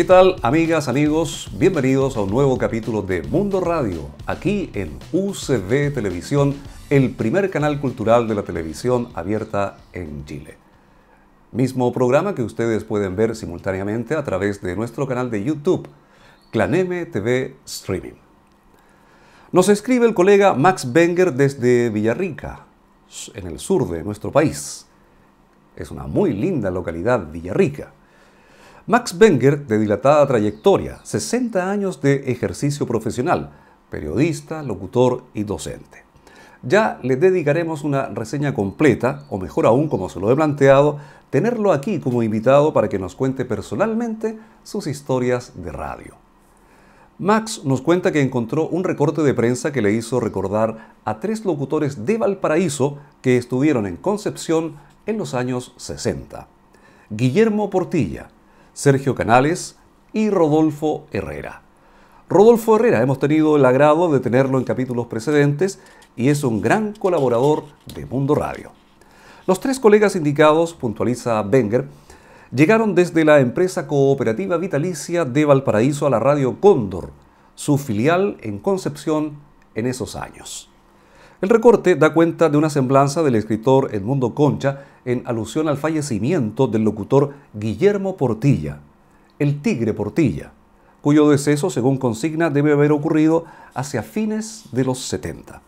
¿Qué tal amigas, amigos? Bienvenidos a un nuevo capítulo de Mundo Radio, aquí en UCB Televisión, el primer canal cultural de la televisión abierta en Chile. Mismo programa que ustedes pueden ver simultáneamente a través de nuestro canal de YouTube, Claneme TV Streaming. Nos escribe el colega Max Benger desde Villarrica, en el sur de nuestro país. Es una muy linda localidad, Villarrica. Max Wenger, de dilatada trayectoria, 60 años de ejercicio profesional, periodista, locutor y docente. Ya le dedicaremos una reseña completa, o mejor aún, como se lo he planteado, tenerlo aquí como invitado para que nos cuente personalmente sus historias de radio. Max nos cuenta que encontró un recorte de prensa que le hizo recordar a tres locutores de Valparaíso que estuvieron en Concepción en los años 60. Guillermo Portilla, Sergio Canales y Rodolfo Herrera. Rodolfo Herrera, hemos tenido el agrado de tenerlo en capítulos precedentes y es un gran colaborador de Mundo Radio. Los tres colegas indicados, puntualiza Wenger, llegaron desde la empresa cooperativa vitalicia de Valparaíso a la radio Cóndor, su filial en Concepción en esos años. El recorte da cuenta de una semblanza del escritor Edmundo Concha, en alusión al fallecimiento del locutor Guillermo Portilla, el Tigre Portilla, cuyo deceso, según consigna, debe haber ocurrido hacia fines de los 70.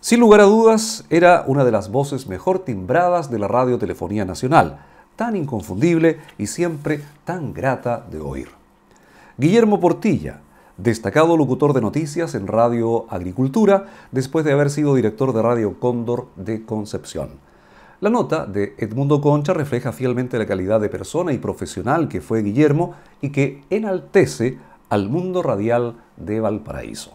Sin lugar a dudas, era una de las voces mejor timbradas de la radiotelefonía nacional, tan inconfundible y siempre tan grata de oír. Guillermo Portilla, destacado locutor de noticias en Radio Agricultura, después de haber sido director de Radio Cóndor de Concepción. La nota de Edmundo Concha refleja fielmente la calidad de persona y profesional que fue Guillermo y que enaltece al mundo radial de Valparaíso.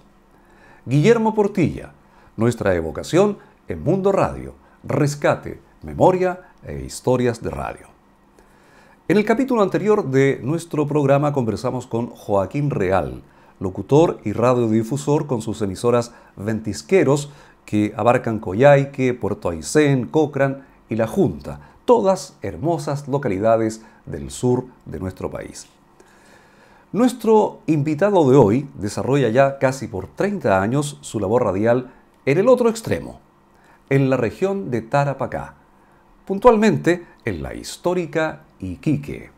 Guillermo Portilla, nuestra evocación en Mundo Radio, Rescate, Memoria e Historias de Radio. En el capítulo anterior de nuestro programa conversamos con Joaquín Real, locutor y radiodifusor con sus emisoras Ventisqueros, que abarcan Coyhaique, Puerto Aysén, Cochrane y La Junta, todas hermosas localidades del sur de nuestro país. Nuestro invitado de hoy desarrolla ya casi por 30 años su labor radial en el otro extremo, en la región de Tarapacá, puntualmente en la histórica Iquique.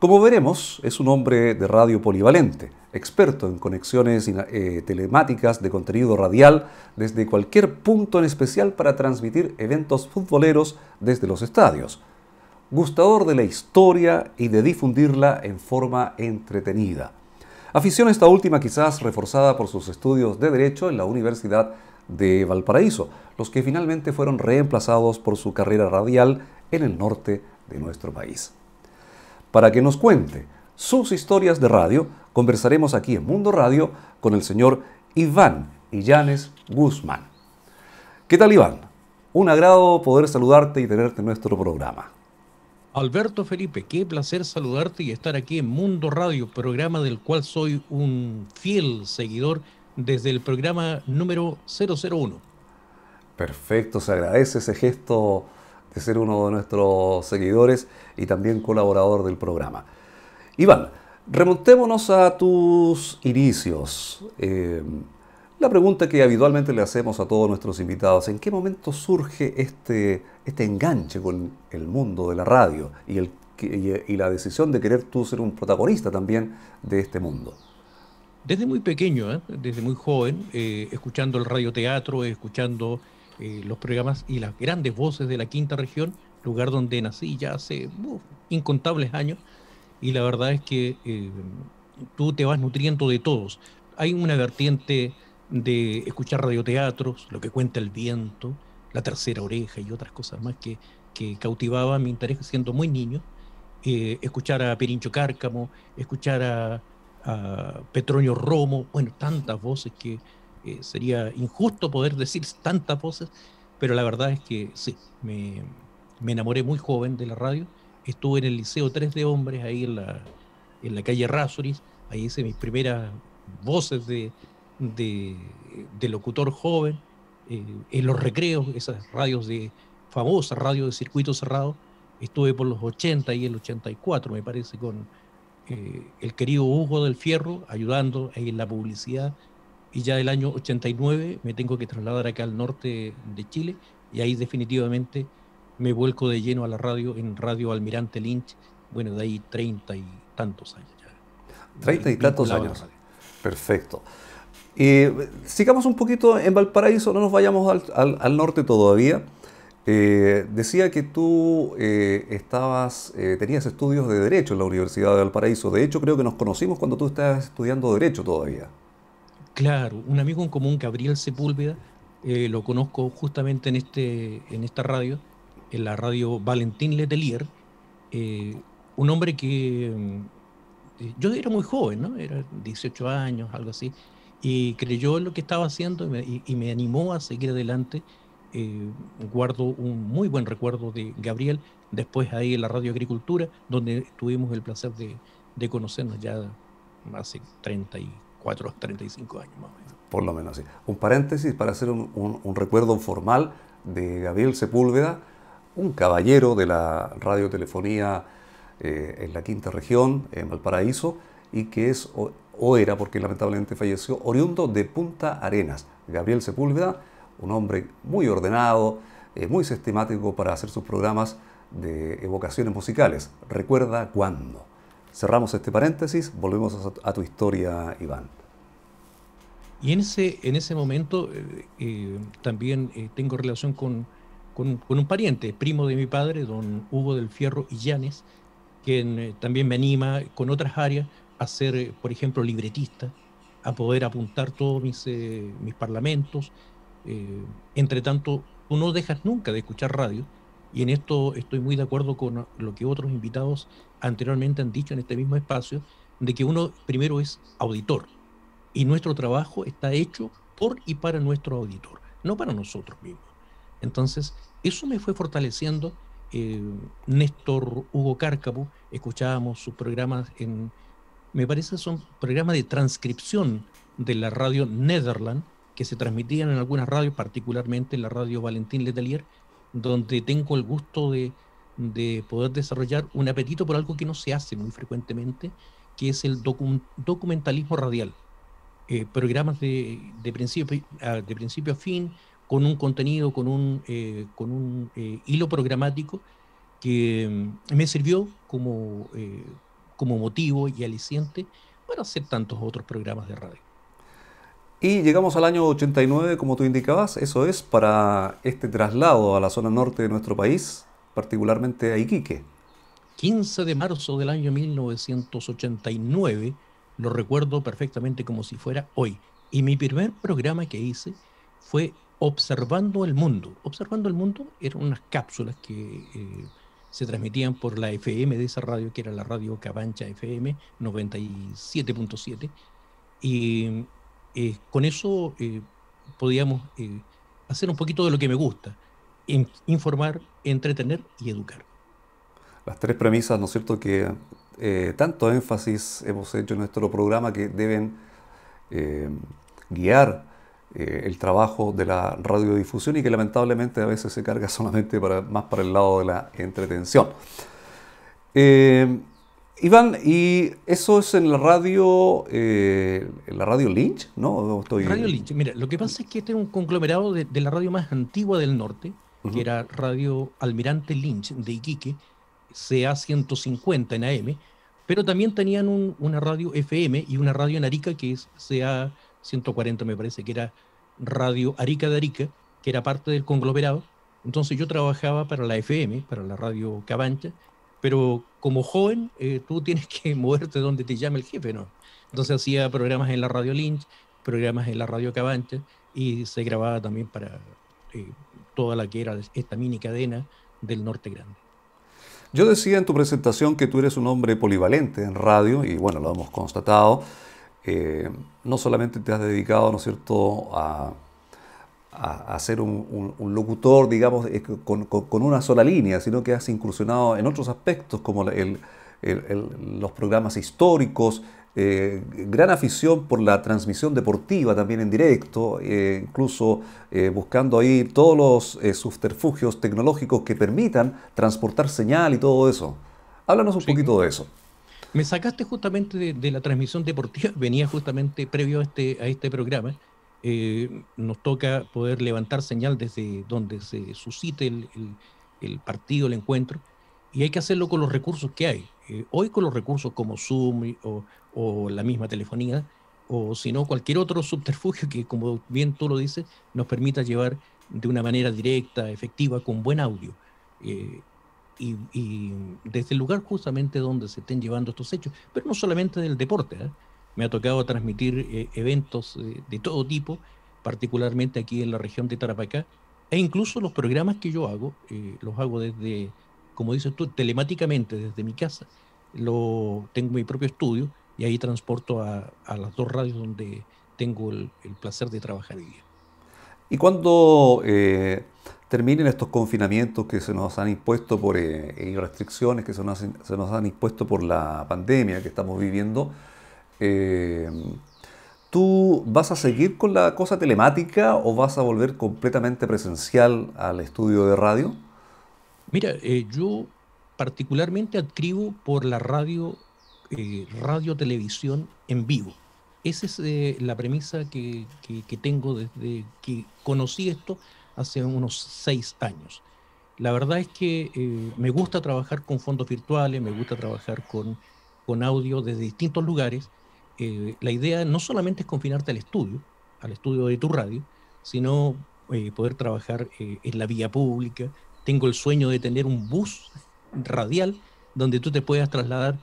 Como veremos, es un hombre de radio polivalente, experto en conexiones eh, telemáticas de contenido radial desde cualquier punto en especial para transmitir eventos futboleros desde los estadios, gustador de la historia y de difundirla en forma entretenida. Afición esta última quizás reforzada por sus estudios de Derecho en la Universidad de Valparaíso, los que finalmente fueron reemplazados por su carrera radial en el norte de nuestro país para que nos cuente sus historias de radio. Conversaremos aquí en Mundo Radio con el señor Iván Illanes Guzmán. ¿Qué tal, Iván? Un agrado poder saludarte y tenerte en nuestro programa. Alberto Felipe, qué placer saludarte y estar aquí en Mundo Radio, programa del cual soy un fiel seguidor desde el programa número 001. Perfecto, se agradece ese gesto de ser uno de nuestros seguidores y también colaborador del programa. Iván, remontémonos a tus inicios. Eh, la pregunta que habitualmente le hacemos a todos nuestros invitados, ¿en qué momento surge este, este enganche con el mundo de la radio y, el, y, la decisión de querer tú ser un protagonista también de este mundo? Desde muy pequeño, ¿eh? desde muy joven, eh, escuchando el radioteatro, escuchando eh, los programas y las grandes voces de la quinta región, lugar donde nací ya hace incontables años, y la verdad es que eh, tú te vas nutriendo de todos. Hay una vertiente de escuchar radioteatros, lo que cuenta el viento, la tercera oreja y otras cosas más que, que cautivaba mi interés siendo muy niño. Eh, escuchar a Perincho Cárcamo, escuchar a, a Petronio Romo, bueno, tantas voces que, eh, sería injusto poder decir tantas voces pero la verdad es que sí, me, enamoré muy joven de la radio. Estuve en el Liceo 3 de Hombres, ahí en la, en la calle Rázuris, ahí hice mis primeras voces de, locutor joven, eh, en los recreos, esas radios de famosas radios de circuito cerrado. Estuve por los 80 y el 84, me parece, con eh, el querido Hugo del Fierro, ayudando en la publicidad y ya el año 89 me tengo que trasladar acá al norte de Chile y ahí definitivamente me vuelco de lleno a la radio en Radio Almirante Lynch, bueno, de ahí treinta y tantos años ya. Treinta y tantos años. Perfecto. sigamos un poquito en Valparaíso, no nos vayamos al, al, norte todavía. Eh, decía que tú eh, estabas, eh, tenías estudios de Derecho en la Universidad de Valparaíso. De hecho, creo que nos conocimos cuando tú estabas estudiando Derecho todavía. Claro, un amigo en común, Gabriel Sepúlveda, eh, lo conozco justamente en, este, en esta radio, en la radio Valentín Letelier, eh, un hombre que mm, eh, yo era muy joven, ¿no? Era 18 años, algo así, y creyó en lo que estaba haciendo y me, animó a seguir adelante. guardo un muy buen recuerdo de Gabriel, después ahí en la Radio Agricultura, donde tuvimos el placer de, conocernos ya hace y... 4, 35 años más o menos. Por lo menos, sí. Un paréntesis para hacer un, recuerdo formal de Gabriel Sepúlveda, un caballero de la radiotelefonía eh, en la quinta región, en Valparaíso, y que es, o, era, porque lamentablemente falleció, oriundo de Punta Arenas. Gabriel Sepúlveda, un hombre muy ordenado, eh, muy sistemático para hacer sus programas de evocaciones musicales. Recuerda cuándo. Cerramos este paréntesis, volvemos a, tu historia, Iván. Y en ese, en ese momento eh, eh, también eh, tengo relación con, un pariente, primo de mi padre, don Hugo del Fierro Illanes, quien también me anima con otras áreas a ser, por ejemplo, libretista, a poder apuntar todos mis, mis parlamentos. entre tanto, tú no dejas nunca de escuchar radio, y en esto estoy muy de acuerdo con lo que otros invitados anteriormente han dicho en este mismo espacio, de que uno primero es auditor y nuestro trabajo está hecho por y para nuestro auditor, no para nosotros mismos. Entonces, eso me fue fortaleciendo. Eh, Néstor Hugo Cárcamo, escuchábamos sus programas en, me parece son programas de transcripción de la radio netherlands que se transmitían en algunas radios, particularmente en la radio Valentín Letelier, donde tengo el gusto de, poder desarrollar un apetito por algo que no se hace muy frecuentemente, que es el documentalismo radial. Eh, programas de, principio, a, ah, de principio a fin, con un contenido, con un, eh, con un eh, hilo programático que mm, me sirvió como, como motivo y aliciente para hacer tantos otros programas de radio. Y llegamos al año 89, como tú indicabas, eso es para este traslado a la zona norte de nuestro país, particularmente a Iquique. 15 de marzo del año 1989, lo recuerdo perfectamente como si fuera hoy. Y mi primer programa que hice fue Observando el Mundo. Observando el Mundo eran unas cápsulas que eh, se transmitían por la FM de esa radio, que era la radio Cabancha FM 97.7. Y eh, con eso podríamos eh, podíamos eh, hacer un poquito de lo que me gusta, informar, entretener y educar. Las tres premisas, ¿no es cierto?, que tanto énfasis hemos hecho en nuestro programa que deben guiar el trabajo de la radiodifusión y que lamentablemente a veces se carga solamente para, más para el lado de la entretención. Iván, y eso es en la radio, eh, la radio Lynch, ¿no? Estoy... Radio Lynch, mira, lo que pasa es que este es un conglomerado de, la radio más antigua del norte, que era Radio Almirante Lynch de Iquique, CA150 en AM, pero también tenían una radio FM y una radio en Arica que es CA140 me parece, que era Radio Arica de Arica, que era parte del conglomerado. Entonces yo trabajaba para la FM, para la radio Cabancha, pero como joven eh, tú tienes que moverte donde te llame el jefe, ¿no? Entonces hacía programas en la radio Lynch, programas en la radio Cabancha y se grababa también para eh, toda la que era esta mini cadena del Norte Grande. Yo decía en tu presentación que tú eres un hombre polivalente en radio y bueno, lo hemos constatado. Eh, no solamente te has dedicado, ¿no es cierto?, a a, ser un, locutor, digamos, con, una sola línea, sino que has incursionado en otros aspectos como los programas históricos, eh, gran afición por la transmisión deportiva también en directo, eh, incluso eh, buscando ahí todos los subterfugios tecnológicos que permitan transportar señal y todo eso. Háblanos un poquito de eso. Me sacaste justamente de, la transmisión deportiva, venía justamente previo este, a este programa, eh, nos toca poder levantar señal desde donde se suscite el, partido, el encuentro, y hay que hacerlo con los recursos que hay. Eh, hoy con los recursos como Zoom o, la misma telefonía, o si no, cualquier otro subterfugio que, como bien tú lo dices, nos permita llevar de una manera directa, efectiva, con buen audio. Eh, y, desde el lugar justamente donde se estén llevando estos hechos, pero no solamente del deporte, ¿eh? Me ha tocado transmitir eh, eventos eh, de todo tipo, particularmente aquí en la región de Tarapacá, e incluso los programas que yo hago, eh, los hago desde, como dices tú, telemáticamente desde mi casa. Lo, tengo mi propio estudio y ahí transporto a, las dos radios donde tengo el, placer de trabajar Y cuando terminen estos confinamientos que se nos han impuesto por e restricciones que se nos han impuesto por la pandemia que estamos viviendo, eh, ¿tú vas a seguir con la cosa telemática o vas a volver completamente presencial al estudio de radio? Mira, eh, yo particularmente adscribo por la radio, eh, radio televisión en vivo. Esa es la premisa que, tengo desde que conocí esto hace unos seis años. La verdad es que me gusta trabajar con fondos virtuales, me gusta trabajar con, con audio desde distintos lugares, eh, la idea no solamente es confinarte al estudio, al estudio de tu radio, sino eh, poder trabajar eh, en la vía pública. Tengo el sueño de tener un bus radial donde tú te puedas trasladar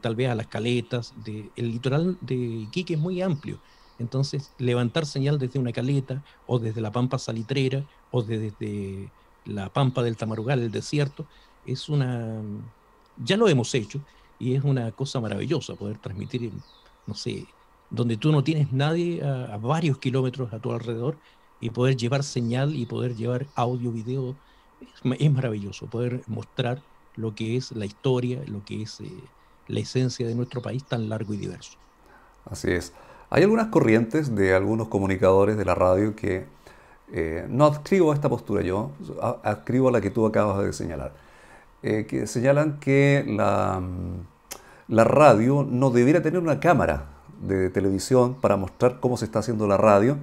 tal vez a las caletas. De, el litoral de Iquique es muy amplio. Entonces, levantar señal desde una caleta o desde la pampa salitrera o desde, la pampa del Tamarugal, el desierto, es una... Ya lo hemos hecho y es una cosa maravillosa poder transmitir no sé, donde tú no tienes nadie a, varios kilómetros a tu alrededor y poder llevar señal y poder llevar audio, video, es, maravilloso, poder mostrar lo que es la historia, lo que es eh, la esencia de nuestro país tan largo y diverso. Así es. Hay algunas corrientes de algunos comunicadores de la radio que eh, no adscribo a esta postura yo, adscribo a la que tú acabas de señalar, eh, que señalan que la mm, la radio no debiera tener una cámara de televisión para mostrar cómo se está haciendo la radio,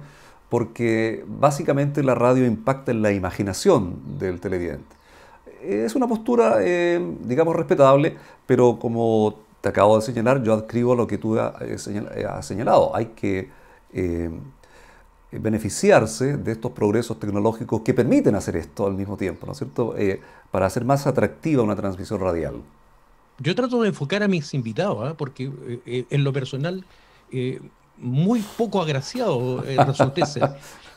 porque básicamente la radio impacta en la imaginación del televidente. Es una postura, eh, digamos, respetable, pero como te acabo de señalar, yo adscribo lo que tú eh, eh, has señalado. Hay que beneficiarse de estos progresos tecnológicos que permiten hacer esto al mismo tiempo, ¿no es cierto?, para hacer más atractiva una transmisión radial yo trato de enfocar a mis invitados, ¿ah? porque eh, eh, en lo personal eh, muy poco agraciado resulta ser.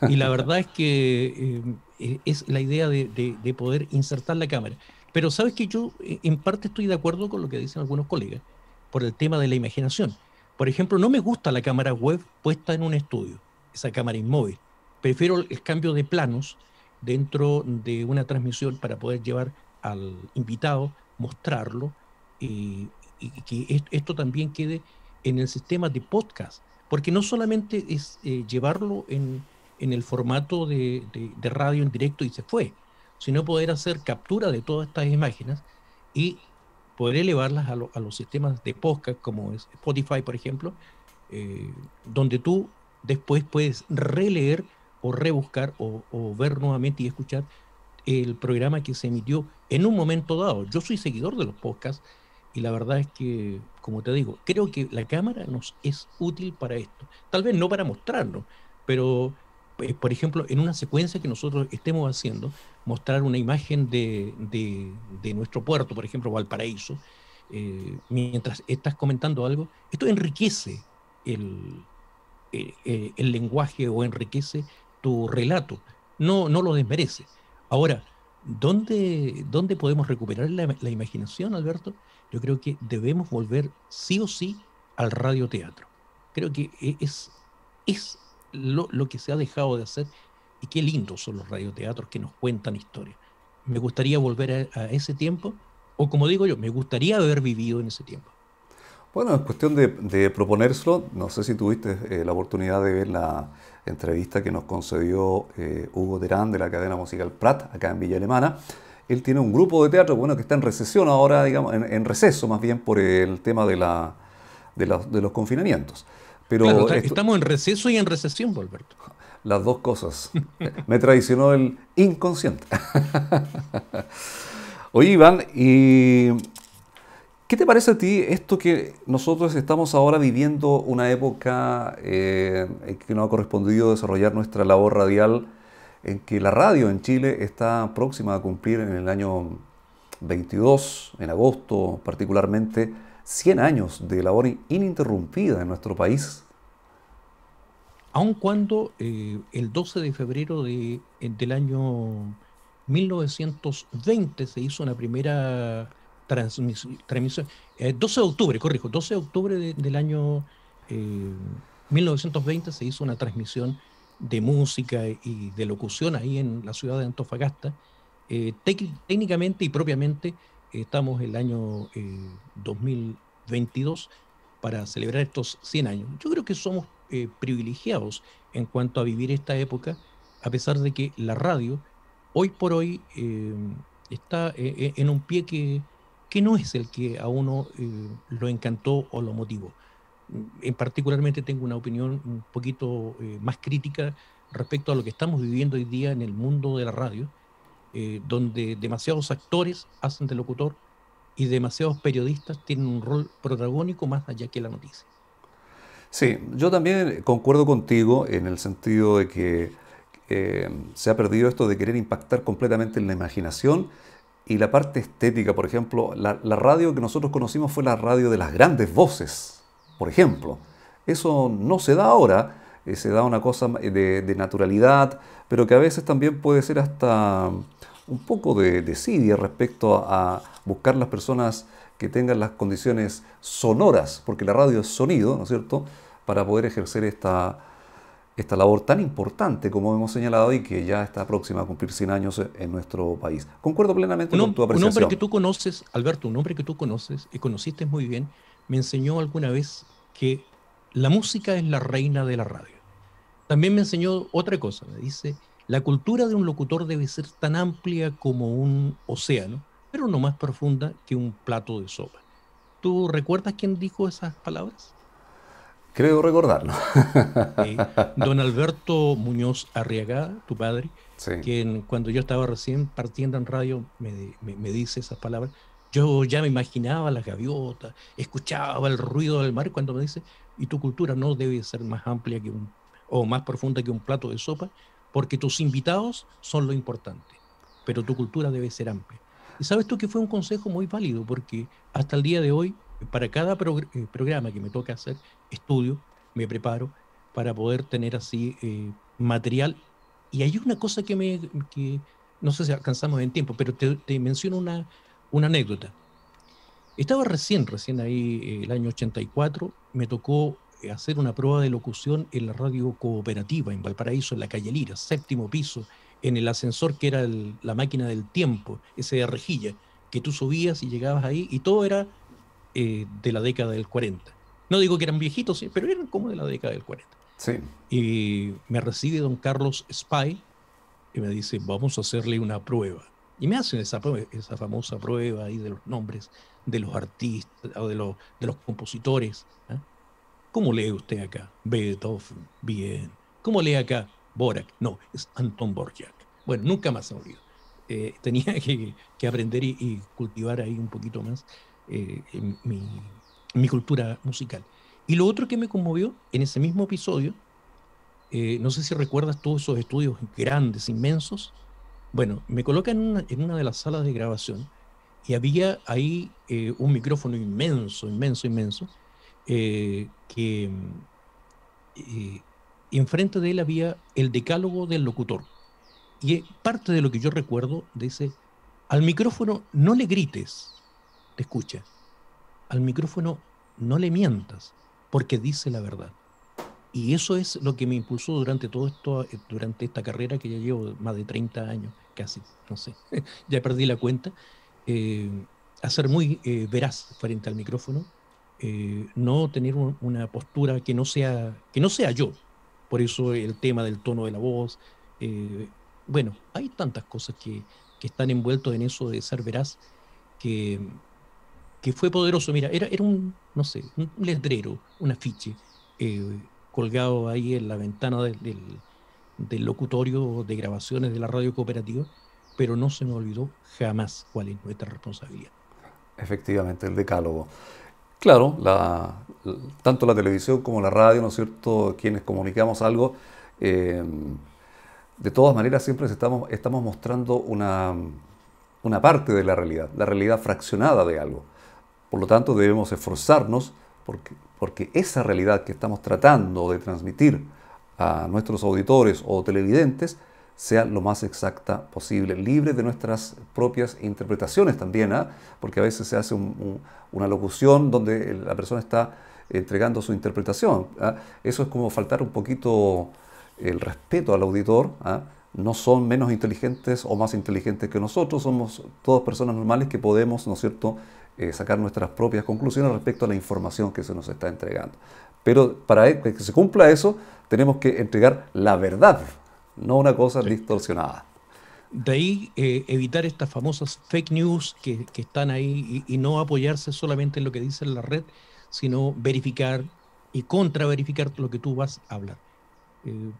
Y la verdad es que es la idea de, de, poder insertar la cámara. Pero sabes que yo en parte estoy de acuerdo con lo que dicen algunos colegas por el tema de la imaginación. Por ejemplo, no me gusta la cámara web puesta en un estudio, esa cámara inmóvil. Prefiero el cambio de planos dentro de una transmisión para poder llevar al invitado, mostrarlo, y, que esto también quede en el sistema de podcast, porque no solamente es eh, llevarlo en, el formato de, radio en directo y se fue, sino poder hacer captura de todas estas imágenes y poder elevarlas a, los sistemas de podcast como es Spotify, por ejemplo, eh, donde tú después puedes releer o rebuscar o, o ver nuevamente y escuchar el programa que se emitió en un momento dado. Yo soy seguidor de los podcasts y la verdad es que, como te digo, creo que la cámara nos es útil para esto. Tal vez no para mostrarlo, pero, eh, por ejemplo, en una secuencia que nosotros estemos haciendo, mostrar una imagen de, nuestro puerto, por ejemplo, Valparaíso, eh, mientras estás comentando algo, esto enriquece eh, el, lenguaje o enriquece tu relato, no, no lo desmerece. Ahora, ¿dónde, podemos recuperar la imaginación, Alberto? yo creo que debemos volver sí o sí al radioteatro. Creo que e-, es, es lo, lo, que se ha dejado de hacer y qué lindos son los radioteatros que nos cuentan historias. Me gustaría volver a, ese tiempo, o como digo yo, me gustaría haber vivido en ese tiempo. Bueno, es cuestión de, de proponérselo. No sé si tuviste eh, la oportunidad de ver la entrevista que nos concedió eh, Hugo Terán de la cadena musical Prat, acá en Villa Alemana él tiene un grupo de teatro, bueno, que está en recesión ahora, digamos, en, receso más bien por el tema de, los confinamientos. Pero claro, estamos en receso y en recesión, Alberto. Las dos cosas. Me traicionó el inconsciente. Oye, Iván, y ¿Qué te parece a ti esto que nosotros estamos ahora viviendo una época eh, en que no ha correspondido desarrollar nuestra labor radial en que la radio en Chile está próxima a cumplir en el año 22, en agosto particularmente, 100 años de labor ininterrumpida en nuestro país. Aun cuando eh, el 12 de febrero de, eh, del año 1920 se hizo una primera transmisión, 12 eh, de octubre, corrijo, 12 de octubre del año 1920 se hizo una transmisión de música y de locución ahí en la ciudad de Antofagasta. Eh, técnicamente y propiamente estamos el año 2022 eh, para celebrar estos 100 años. Yo creo que somos eh, privilegiados en cuanto a vivir esta época, a pesar de que la radio hoy por hoy está en un pie que, que, no es el que a uno lo encantó o lo motivó en particularmente tengo una opinión un poquito eh, más crítica respecto a lo que estamos viviendo hoy día en el mundo de la radio, eh, donde demasiados actores hacen de locutor y demasiados periodistas tienen un rol protagónico más allá que la noticia. Sí, yo también concuerdo contigo en el sentido de que eh, se ha perdido esto de querer impactar completamente en la imaginación y la parte estética, por ejemplo, la radio que nosotros conocimos fue la radio de las grandes voces, por ejemplo. Eso no se da ahora, eh, se da una cosa de, naturalidad, pero que a veces también puede ser hasta un poco de desidia respecto a buscar las personas que tengan las condiciones sonoras, porque la radio es sonido, ¿no es cierto?, para poder ejercer esta, esta labor tan importante como hemos señalado y que ya está próxima a cumplir 100 años e, en nuestro país. Concuerdo plenamente con tu apreciación. Un hombre que tú conoces, Alberto, un hombre que tú conoces y conociste muy bien, me enseñó alguna vez que la música es la reina de la radio. También me enseñó otra cosa, me dice, la cultura de un locutor debe ser tan amplia como un océano, pero no más profunda que un plato de sopa. ¿Tú recuerdas quién dijo esas palabras? Creo recordarlo. Eh, don Alberto Muñoz Arriagada, tu padre, quien cuando yo estaba recién partiendo en radio me dice esas palabras, yo ya me imaginaba las gaviotas, escuchaba el ruido del mar cuando me dice, y tu cultura no debe ser más amplia que un, o más profunda que un plato de sopa, porque tus invitados son lo importante, pero tu cultura debe ser amplia. Y sabes tú que fue un consejo muy válido, porque hasta el día de hoy, para cada eh, programa que me toca hacer, estudio, me preparo para poder tener así eh, material. Y hay una cosa que me, que no sé si alcanzamos en tiempo, pero te, te menciono una, una anécdota. Estaba recién, recién ahí, eh, el año 84, me tocó eh, hacer una prueba de locución en la radio cooperativa en Valparaíso, en la calle Lira, séptimo piso, en el ascensor que era la máquina del tiempo, ese de rejilla, que tú subías y llegabas ahí, y todo era eh, de la década del 40. No digo que eran viejitos, pero eran como de la década del 40. Sí. Y me recibe don Carlos Spy y me dice, vamos a hacerle una prueba. Y me hacen esa, esa famosa prueba ahí de los nombres de los artistas o de, los, de los compositores. ¿eh? ¿Cómo lee usted acá? Beethoven, bien. ¿Cómo lee acá? Borak. No, es Anton Borjak. Bueno, nunca más se olvidó. Eh, tenía que, aprender y, cultivar ahí un poquito más eh, mi, cultura musical. Y lo otro que me conmovió en ese mismo episodio, no sé si recuerdas todos esos estudios grandes, inmensos, bueno, me coloca en una, de las salas de grabación y había ahí eh, un micrófono inmenso, inmenso, inmenso, eh, que eh, enfrente de él había el decálogo del locutor. Y parte de lo que yo recuerdo dice, al micrófono no le grites, te escucha, al micrófono no le mientas, porque dice la verdad. Y eso es lo que me impulsó durante todo esto, eh, durante esta carrera que ya llevo más de 30 años, casi, no sé, ya perdí la cuenta, eh, a ser muy eh, veraz frente al micrófono, eh, no tener una postura que no, sea, que no sea yo. Por eso el tema del tono de la voz. bueno, hay tantas cosas que, están envueltas en eso de ser veraz que, que fue poderoso. Mira, era, era un, no sé, un letrero, un afiche colgado ahí en la ventana del, locutorio de grabaciones de la radio cooperativa, pero no se me olvidó jamás cuál es nuestra responsabilidad. Efectivamente, el decálogo. Claro, tanto la televisión como la radio, ¿no es cierto?, quienes comunicamos algo, eh, de todas maneras siempre estamos, estamos mostrando una, una parte de la realidad, la realidad fraccionada de algo. Por lo tanto, debemos esforzarnos porque, porque esa realidad que estamos tratando de transmitir a nuestros auditores o televidentes sea lo más exacta posible, libre de nuestras propias interpretaciones también, ¿ah? porque a veces se hace una locución donde la persona está entregando su interpretación. ¿ah? Eso es como faltar un poquito el respeto al auditor. ¿ah? no son menos inteligentes o más inteligentes que nosotros, somos todas personas normales que podemos, ¿no es cierto?, eh, sacar nuestras propias conclusiones respecto a la información que se nos está entregando. Pero para e, que se cumpla eso, tenemos que entregar la verdad, no una cosa distorsionada. De ahí eh, evitar estas famosas fake news que, están ahí y, no apoyarse solamente en lo que dice la red, sino verificar y contraverificar lo que tú vas a hablar. Eh,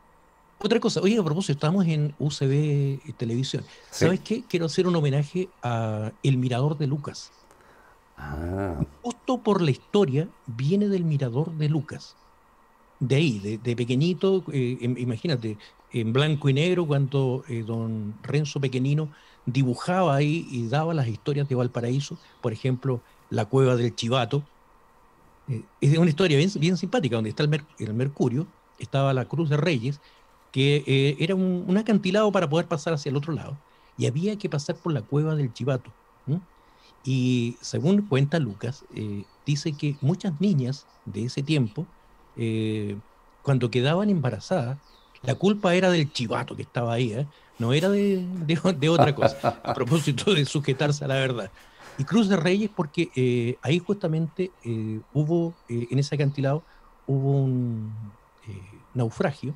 otra cosa, oye, a propósito, estamos en UCB eh, Televisión. ¿Sabes qué? Quiero hacer un homenaje a El Mirador de Lucas. Ah. Justo por la historia viene del Mirador de Lucas. De ahí, de, pequeñito, eh, imagínate, en blanco y negro, cuando eh, don Renzo Pequeñino dibujaba ahí y daba las historias de Valparaíso, por ejemplo, la cueva del Chivato. es una historia bien, simpática, donde está el Mercurio, estaba la Cruz de Reyes, que eh, era un, acantilado para poder pasar hacia el otro lado, y había que pasar por la cueva del Chivato. Y según cuenta Lucas, eh, dice que muchas niñas de ese tiempo, eh, cuando quedaban embarazadas, la culpa era del chivato que estaba ahí, no era de, de, otra cosa, a propósito de sujetarse a la verdad. Y Cruz de Reyes, porque ahí justamente hubo, en ese acantilado, hubo un naufragio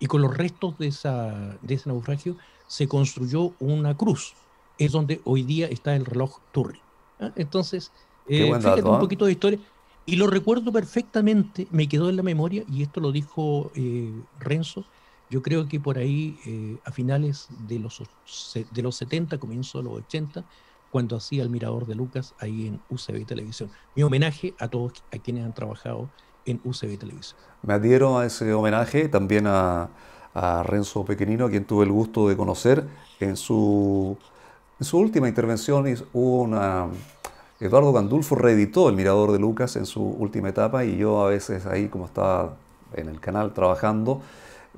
y con los restos de, ese naufragio se construyó una cruz. Es donde hoy día está el reloj Turri. ¿ah? Entonces, eh, fíjate un ¿ah? poquito de historia. Y lo recuerdo perfectamente, me quedó en la memoria, y esto lo dijo eh, Renzo, yo creo que por ahí, eh, a finales de los, de los 70, comienzo de los 80, cuando hacía El Mirador de Lucas ahí en UCB Televisión. Mi homenaje a todos a quienes han trabajado en UCB Me adhiero a ese homenaje también a, Renzo Pequenino, a quien tuve el gusto de conocer en su, su última intervención. una, Eduardo Gandulfo reeditó El Mirador de Lucas en su última etapa y yo a veces ahí, como estaba en el canal trabajando,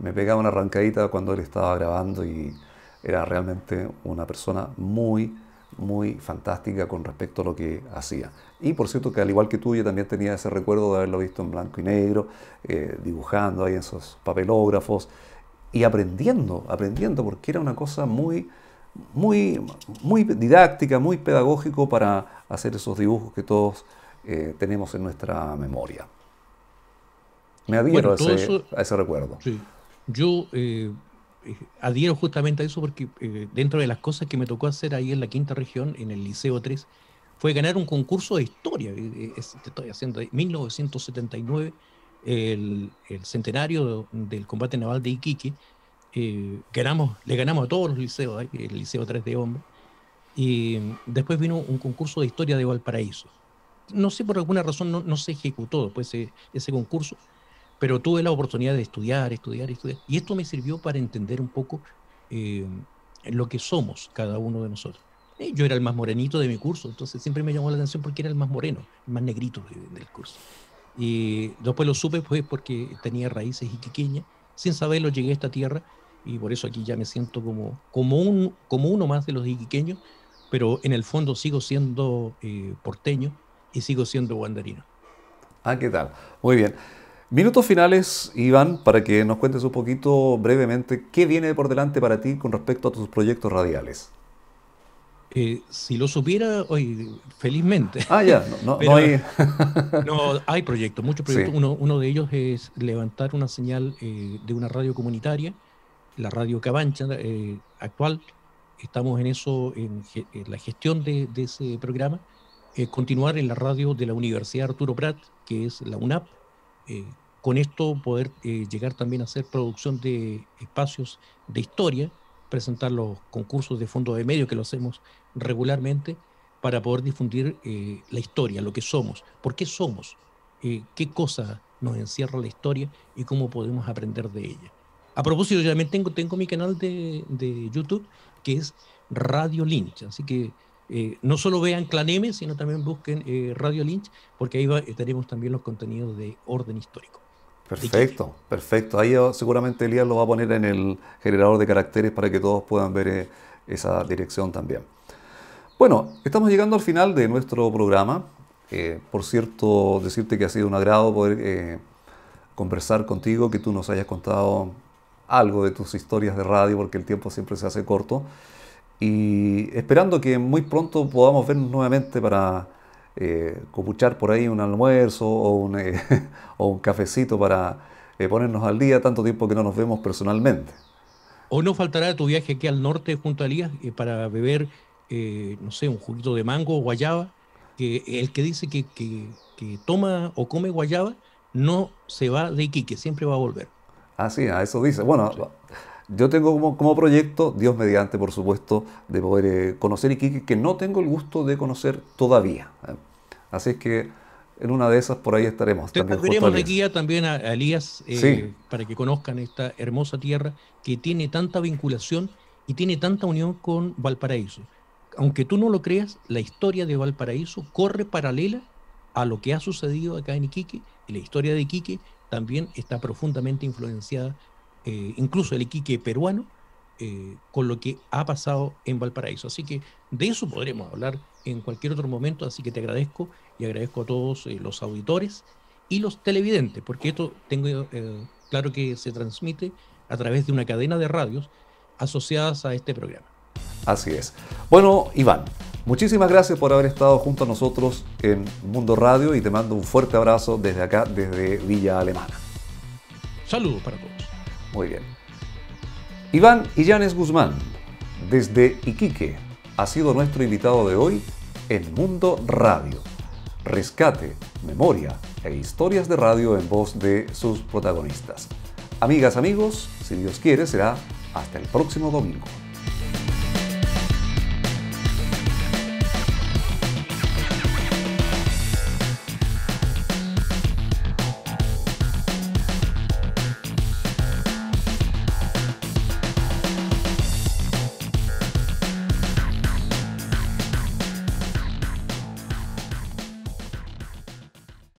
me pegaba una arrancadita cuando él estaba grabando y era realmente una persona muy muy fantástica con respecto a lo que hacía. Y por cierto que al igual que tú, yo también tenía ese recuerdo de haberlo visto en blanco y negro, eh, dibujando ahí en esos papelógrafos y aprendiendo, aprendiendo, porque era una cosa muy, muy, muy didáctica, muy pedagógico para hacer esos dibujos que todos eh, tenemos en nuestra memoria. Me adhiero a, ese, recuerdo. Yo eh, adhiero justamente a eso porque eh, dentro de las cosas que me tocó hacer ahí en la quinta región, en el Liceo 3, fue ganar un concurso de historia. Eh, eh, estoy haciendo 1979, el, centenario del combate naval de Iquique. ganamos, le ganamos a todos los liceos, el Liceo 3 de Hombre. Y después vino un concurso de historia de Valparaíso. No sé, por alguna razón no, se ejecutó después ese, ese concurso, pero tuve la oportunidad de estudiar, estudiar, estudiar. Y esto me sirvió para entender un poco eh, lo que somos cada uno de nosotros. Eh, yo era el más morenito de mi curso, entonces siempre me llamó la atención porque era el más moreno, el más negrito del curso. Y después lo supe pues porque tenía raíces iquiqueñas. Sin saberlo llegué a esta tierra y por eso aquí ya me siento como, como, uno más de los iquiqueños, pero en el fondo sigo siendo eh, porteño y sigo siendo guandarino. Ah, ¿qué tal? Muy bien. Minutos finales, Iván, para que nos cuentes un poquito brevemente qué viene por delante para ti con respecto a tus proyectos radiales. Eh, si lo supiera, hoy, felizmente. Ah, ya, no, hay. no, hay proyectos, muchos proyectos. Uno, de ellos es levantar una señal eh, de una radio comunitaria, la radio Cabancha eh, actual. Estamos en eso, en, la gestión de, de ese programa. continuar en la radio de la Universidad Arturo Prat, que es la UNAP con esto poder eh, llegar también a hacer producción de espacios de historia, presentar los concursos de fondo de medio que lo hacemos regularmente para poder difundir eh, la historia, lo que somos, por qué somos, eh, qué cosa nos encierra la historia y cómo podemos aprender de ella. A propósito, yo también tengo, mi canal de, YouTube que es Radio Lynch, así que no solo vean M sino también busquen Radio Lynch, porque ahí estaremos también los contenidos de orden histórico. Perfecto, perfecto. Ahí oh, seguramente Elías lo va a poner en el generador de caracteres para que todos puedan ver eh, esa dirección también. Bueno, estamos llegando al final de nuestro programa. Eh, por cierto, decirte que ha sido un agrado poder eh, conversar contigo, que tú nos hayas contado algo de tus historias de radio, porque el tiempo siempre se hace corto. Y esperando que muy pronto podamos vernos nuevamente para eh, por ahí un almuerzo o un, eh, cafecito para eh, ponernos al día tanto tiempo que no nos vemos personalmente. ¿O no faltará tu viaje aquí al norte junto a Elías eh, para beber, no sé, un juguito de mango o guayaba? Que el que dice que, toma o come guayaba no se va de aquí que siempre va a volver. Ah, sí, a eso dice. Bueno, yo tengo como, como, proyecto, Dios mediante, por supuesto, de poder eh, conocer Iquique, que no tengo el gusto de conocer todavía. ¿eh? Así es que en una de esas por ahí estaremos. Te también de guía también a, Elías eh, para que conozcan esta hermosa tierra que tiene tanta vinculación y tiene tanta unión con Valparaíso. Aunque tú no lo creas, la historia de Valparaíso corre paralela a lo que ha sucedido acá en Iquique y la historia de Iquique también está profundamente influenciada eh, incluso el Iquique peruano, eh, con lo que ha pasado en Valparaíso. Así que de eso podremos hablar en cualquier otro momento, así que te agradezco y agradezco a todos eh, los auditores y los televidentes, porque esto tengo claro que se transmite a través de una cadena de radios asociadas a este programa. Así es. Bueno, Iván, Muchísimas gracias por haber estado junto a nosotros en Mundo Radio y te mando un fuerte abrazo desde acá, desde Villa Alemana. Saludos para todos. Muy bien. Iván Illanes Guzmán, desde Iquique, ha sido nuestro invitado de hoy en Mundo Radio. Rescate, memoria e historias de radio en voz de sus protagonistas. Amigas, amigos, si Dios quiere, será hasta el próximo domingo.